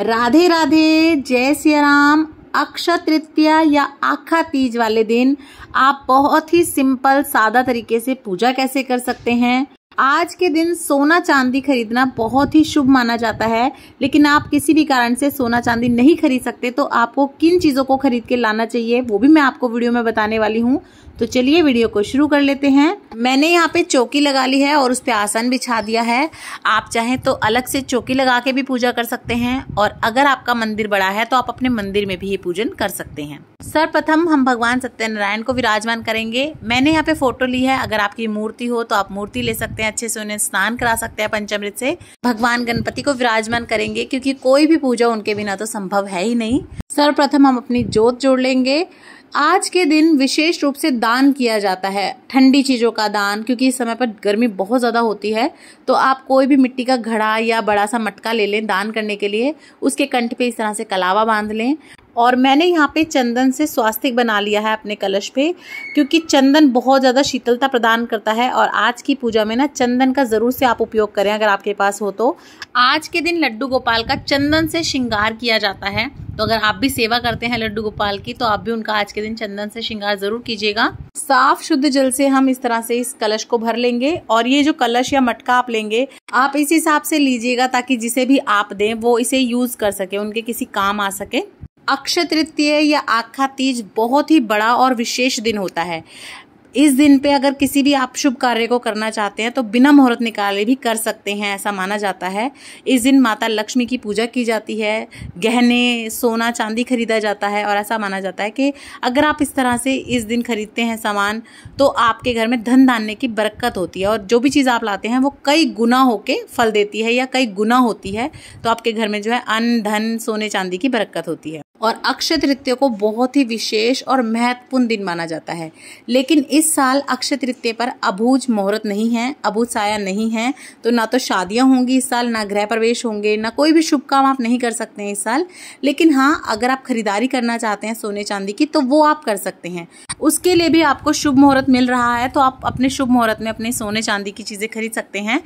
राधे राधे जय श्री राम अक्षय तृतीया या आखा तीज वाले दिन आप बहुत ही सिंपल सादा तरीके से पूजा कैसे कर सकते हैं आज के दिन सोना चांदी खरीदना बहुत ही शुभ माना जाता है लेकिन आप किसी भी कारण से सोना चांदी नहीं खरीद सकते तो आपको किन चीज़ों को खरीद के लाना चाहिए वो भी मैं आपको वीडियो में बताने वाली हूँ तो चलिए वीडियो को शुरू कर लेते हैं मैंने यहाँ पे चौकी लगा ली है और उस पर आसन बिछा दिया है आप चाहें तो अलग से चौकी लगा के भी पूजा कर सकते हैं और अगर आपका मंदिर बड़ा है तो आप अपने मंदिर में भी ये पूजन कर सकते हैं सर्वप्रथम हम भगवान सत्यनारायण को विराजमान करेंगे मैंने यहाँ पे फोटो ली है अगर आपकी मूर्ति हो तो आप मूर्ति ले सकते हैं अच्छे से उन्हें स्नान करा सकते हैं पंचमृत से भगवान गणपति को विराजमान करेंगे क्योंकि कोई भी पूजा उनके बिना तो संभव है ही नहीं सर्वप्रथम हम अपनी जोत जोड़ लेंगे आज के दिन विशेष रूप से दान किया जाता है ठंडी चीज़ों का दान क्योंकि इस समय पर गर्मी बहुत ज़्यादा होती है तो आप कोई भी मिट्टी का घड़ा या बड़ा सा मटका ले लें दान करने के लिए उसके कंठ पे इस तरह से कलावा बांध लें और मैंने यहाँ पे चंदन से स्वास्थ्य बना लिया है अपने कलश पे क्योंकि चंदन बहुत ज़्यादा शीतलता प्रदान करता है और आज की पूजा में ना चंदन का ज़रूर से आप उपयोग करें अगर आपके पास हो तो आज के दिन लड्डू गोपाल का चंदन से श्रृंगार किया जाता है तो अगर आप भी सेवा करते हैं लड्डू गोपाल की तो आप भी उनका आज के दिन चंदन से श्रृंगार जरूर कीजिएगा साफ शुद्ध जल से हम इस तरह से इस कलश को भर लेंगे और ये जो कलश या मटका आप लेंगे आप इस हिसाब से लीजिएगा ताकि जिसे भी आप दें वो इसे यूज कर सके उनके किसी काम आ सके अक्षय तृतीय या आखा तीज बहुत ही बड़ा और विशेष दिन होता है इस दिन पे अगर किसी भी आप शुभ कार्य को करना चाहते हैं तो बिना मुहूर्त निकाले भी कर सकते हैं ऐसा माना जाता है इस दिन माता लक्ष्मी की पूजा की जाती है गहने सोना चांदी खरीदा जाता है और ऐसा माना जाता है कि अगर आप इस तरह से इस दिन खरीदते हैं सामान तो आपके घर में धन दानने की बरक्कत होती है और जो भी चीज़ आप लाते हैं वो कई गुना होकर फल देती है या कई गुना होती है तो आपके घर में जो है अन्न धन सोने चांदी की बरक्कत होती है और अक्षय तृतीय को बहुत ही विशेष और महत्वपूर्ण दिन माना जाता है लेकिन इस साल अक्षय तृतीय पर अभूज मुहूर्त नहीं है अभूज साया नहीं है तो ना तो शादियां होंगी इस साल ना गृह प्रवेश होंगे ना कोई भी शुभ काम आप नहीं कर सकते हैं इस साल लेकिन हाँ अगर आप खरीदारी करना चाहते हैं सोने चांदी की तो वो आप कर सकते हैं उसके लिए भी आपको शुभ मुहूर्त मिल रहा है तो आप अपने शुभ मुहूर्त में अपने सोने चांदी की चीज़ें खरीद सकते हैं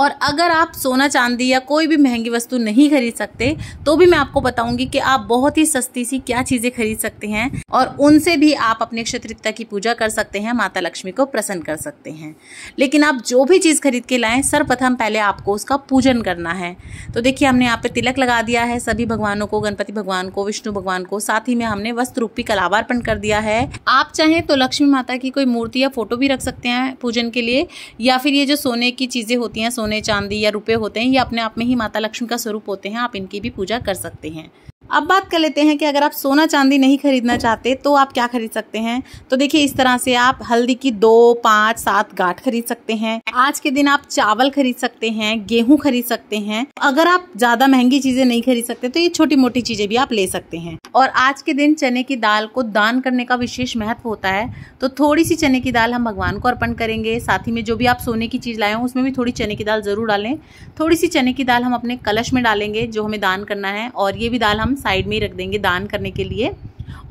और अगर आप सोना चांदी या कोई भी महंगी वस्तु नहीं खरीद सकते तो भी मैं आपको बताऊंगी कि आप बहुत ही सस्ती सी क्या चीज़ें खरीद सकते हैं और उनसे भी आप अपने क्षत्रिकता की पूजा कर सकते हैं माता लक्ष्मी को प्रसन्न कर सकते हैं लेकिन आप जो भी चीज़ खरीद के लाएं सर्वप्रथम पहले आपको उसका पूजन करना है तो देखिए हमने यहाँ पे तिलक लगा दिया है सभी भगवानों को गणपति भगवान को विष्णु भगवान को साथ ही में हमने वस्त्र रूपी कलावार्पण कर दिया है आप चाहें तो लक्ष्मी माता की कोई मूर्ति या फोटो भी रख सकते हैं पूजन के लिए या फिर ये जो सोने की चीज़ें होती हैं सोने सोने चांदी या रुपये होते हैं ये अपने आप में ही माता लक्ष्मी का स्वरूप होते हैं आप इनकी भी पूजा कर सकते हैं अब बात कर लेते हैं कि अगर आप सोना चांदी नहीं खरीदना चाहते तो आप क्या खरीद सकते हैं तो देखिए इस तरह से आप हल्दी की दो पाँच सात गांठ खरीद सकते हैं आज के दिन आप चावल खरीद सकते हैं गेहूं खरीद सकते हैं अगर आप ज्यादा महंगी चीजें नहीं खरीद सकते तो ये छोटी मोटी चीजें भी आप ले सकते हैं और आज के दिन चने की दाल को दान करने का विशेष महत्व होता है तो थोड़ी सी चने की दाल हम भगवान को अर्पण करेंगे साथ ही में जो भी आप सोने की चीज लाए उसमें भी थोड़ी चने की दाल जरूर डालें थोड़ी सी चने की दाल हम अपने कलश में डालेंगे जो हमें दान करना है और ये भी दाल हम साइड में ही रख देंगे दान करने के लिए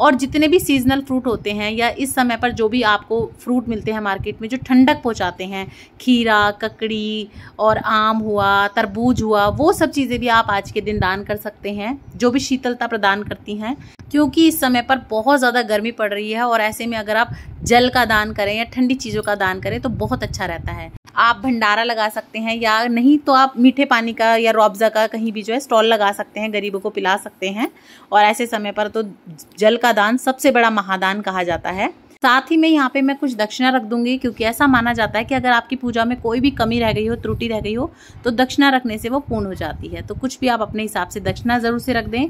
और जितने भी सीजनल फ्रूट होते हैं या इस समय पर जो भी आपको फ्रूट मिलते हैं मार्केट में जो ठंडक पहुंचाते हैं खीरा ककड़ी और आम हुआ तरबूज हुआ वो सब चीज़ें भी आप आज के दिन दान कर सकते हैं जो भी शीतलता प्रदान करती हैं क्योंकि इस समय पर बहुत ज़्यादा गर्मी पड़ रही है और ऐसे में अगर आप जल का दान करें या ठंडी चीज़ों का दान करें तो बहुत अच्छा रहता है आप भंडारा लगा सकते हैं या नहीं तो आप मीठे पानी का या रौबज़ा का कहीं भी जो है स्टॉल लगा सकते हैं गरीबों को पिला सकते हैं और ऐसे समय पर तो जल का दान सबसे बड़ा महादान कहा जाता है साथ ही में यहाँ पे मैं कुछ दक्षिणा रख दूंगी क्योंकि ऐसा माना जाता है कि अगर आपकी पूजा में कोई भी कमी रह गई हो त्रुटि रह गई हो तो दक्षिणा रखने से वो पूर्ण हो जाती है तो कुछ भी आप अपने हिसाब से दक्षिणा ज़रूर से रख दें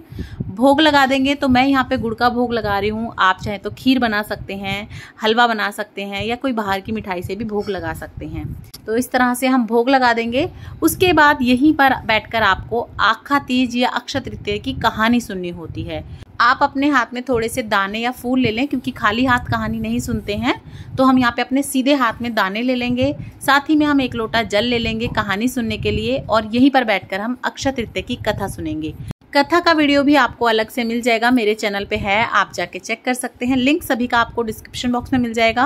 भोग लगा देंगे तो मैं यहाँ पे गुड़ का भोग लगा रही हूँ आप चाहे तो खीर बना सकते हैं हलवा बना सकते हैं या कोई बाहर की मिठाई से भी भोग लगा सकते हैं तो इस तरह से हम भोग लगा देंगे उसके बाद यहीं पर बैठकर आपको आखा तीज या अक्षय तृतीय की कहानी सुननी होती है आप अपने हाथ में थोड़े से दाने या फूल ले लें क्योंकि खाली हाथ कहानी नहीं सुनते हैं तो हम यहाँ पे अपने सीधे हाथ में दाने ले लेंगे साथ ही में हम एक लोटा जल ले लेंगे कहानी सुनने के लिए और यहीं पर बैठकर हम अक्षय तृतीय की कथा सुनेंगे कथा का वीडियो भी आपको अलग से मिल जाएगा मेरे चैनल पे है आप जाके चेक कर सकते हैं लिंक सभी का आपको डिस्क्रिप्शन बॉक्स में मिल जाएगा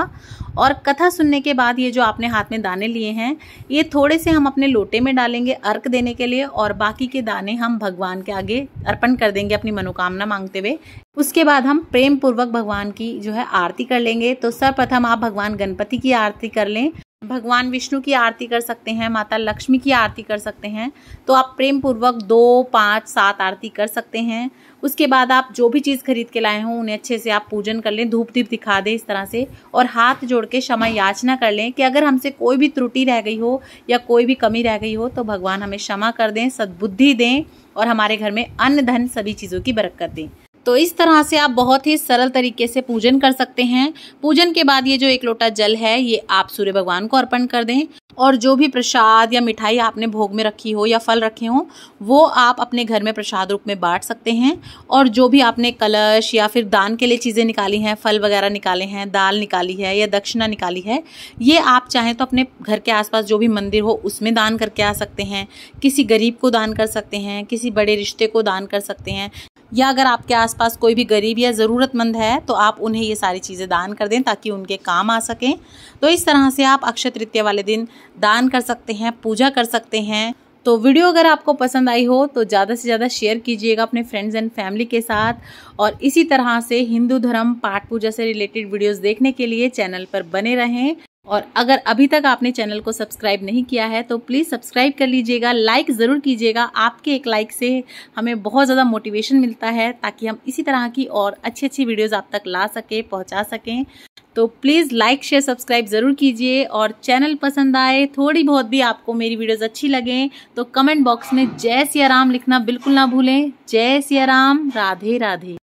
और कथा सुनने के बाद ये जो आपने हाथ में दाने लिए हैं ये थोड़े से हम अपने लोटे में डालेंगे अर्क देने के लिए और बाकी के दाने हम भगवान के आगे अर्पण कर देंगे अपनी मनोकामना मांगते हुए उसके बाद हम प्रेम पूर्वक भगवान की जो है आरती कर लेंगे तो सर्वप्रथम आप भगवान गणपति की आरती कर लें भगवान विष्णु की आरती कर सकते हैं माता लक्ष्मी की आरती कर सकते हैं तो आप प्रेम पूर्वक दो पाँच सात आरती कर सकते हैं उसके बाद आप जो भी चीज़ खरीद के लाए हों उन्हें अच्छे से आप पूजन कर लें धूप दीप दिखा दें इस तरह से और हाथ जोड़ के क्षमा याचना कर लें कि अगर हमसे कोई भी त्रुटि रह गई हो या कोई भी कमी रह गई हो तो भगवान हमें क्षमा कर दें सद्बुद्धि दें और हमारे घर में अन्न धन सभी चीज़ों की बरकत दें तो इस तरह से आप बहुत ही सरल तरीके से पूजन कर सकते हैं पूजन के बाद ये जो एक लोटा जल है ये आप सूर्य भगवान को अर्पण कर दें और जो भी प्रसाद या मिठाई आपने भोग में रखी हो या फल रखे हों वो आप अपने घर में प्रसाद रूप में बांट सकते हैं और जो भी आपने कलश या फिर दान के लिए चीज़ें निकाली हैं फल वगैरह निकाले हैं दाल निकाली है या दक्षिणा निकाली है ये आप चाहें तो अपने घर के आसपास जो भी मंदिर हो उसमें दान करके आ सकते हैं किसी गरीब को दान कर सकते हैं किसी बड़े रिश्ते को दान कर सकते हैं या अगर आपके आसपास कोई भी गरीब या ज़रूरतमंद है तो आप उन्हें ये सारी चीज़ें दान कर दें ताकि उनके काम आ सकें तो इस तरह से आप अक्षय तृतीया वाले दिन दान कर सकते हैं पूजा कर सकते हैं तो वीडियो अगर आपको पसंद आई हो तो ज़्यादा से ज़्यादा शेयर कीजिएगा अपने फ्रेंड्स एंड फैमिली के साथ और इसी तरह से हिंदू धर्म पाठ पूजा से रिलेटेड वीडियोस देखने के लिए चैनल पर बने रहें और अगर अभी तक आपने चैनल को सब्सक्राइब नहीं किया है तो प्लीज़ सब्सक्राइब कर लीजिएगा लाइक ज़रूर कीजिएगा आपके एक लाइक से हमें बहुत ज़्यादा मोटिवेशन मिलता है ताकि हम इसी तरह की और अच्छी अच्छी वीडियोज़ आप तक ला सकें पहुँचा सकें तो प्लीज़ लाइक शेयर सब्सक्राइब ज़रूर कीजिए और चैनल पसंद आए थोड़ी बहुत भी आपको मेरी वीडियोज़ अच्छी लगें तो कमेंट बॉक्स में जय सिया राम लिखना बिल्कुल ना भूलें जय सिया राम राधे राधे